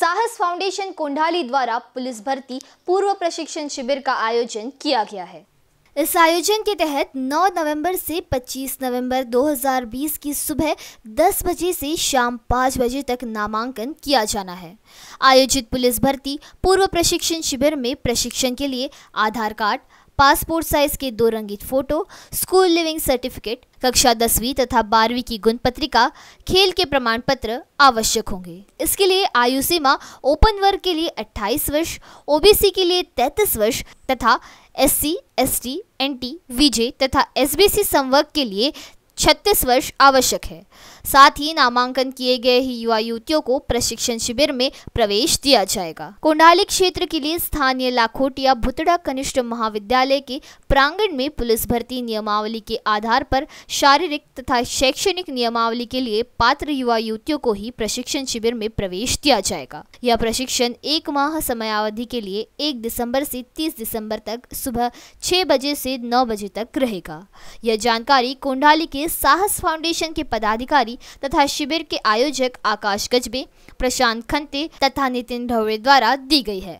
साहस फाउंडेशन कोंडाली द्वारा पुलिस भर्ती पूर्व प्रशिक्षण शिविर का आयोजन किया गया है इस आयोजन के तहत 9 नवंबर से 25 नवंबर 2020 की सुबह 10 बजे से शाम 5 बजे तक नामांकन किया जाना है आयोजित पुलिस भर्ती पूर्व प्रशिक्षण शिविर में प्रशिक्षण के लिए आधार कार्ड पासपोर्ट साइज के दो रंगीत फोटो स्कूल लिविंग सर्टिफिकेट कक्षा दसवीं तथा बारहवीं की गुण पत्रिका खेल के प्रमाण पत्र आवश्यक होंगे इसके लिए आयु सीमा ओपन वर्ग के लिए 28 वर्ष ओबीसी के लिए 33 वर्ष तथा एससी, एसटी, एनटी, वीजे तथा एसबीसी संवर्ग के लिए 36 वर्ष आवश्यक है साथ ही नामांकन किए गए युवा युवतियों को प्रशिक्षण शिविर में प्रवेश दिया जाएगा कोंडाली क्षेत्र के लिए स्थानीय लाखोटिया भुतड़ा कनिष्ठ महाविद्यालय के प्रांगण में पुलिस भर्ती नियमावली के आधार पर शारीरिक तथा शैक्षणिक नियमावली के लिए पात्र युवा युवतियों को ही प्रशिक्षण शिविर में प्रवेश दिया जाएगा यह प्रशिक्षण एक माह समयावधि के लिए एक दिसंबर से तीस दिसंबर तक सुबह छह बजे से नौ बजे तक रहेगा यह जानकारी कोंडाली के साहस फाउंडेशन के पदाधिकारी तिवारी तथा शिविर के आयोजक आकाश गजबे प्रशांत खंते तथा नितिन ढवड़े द्वारा दी गई है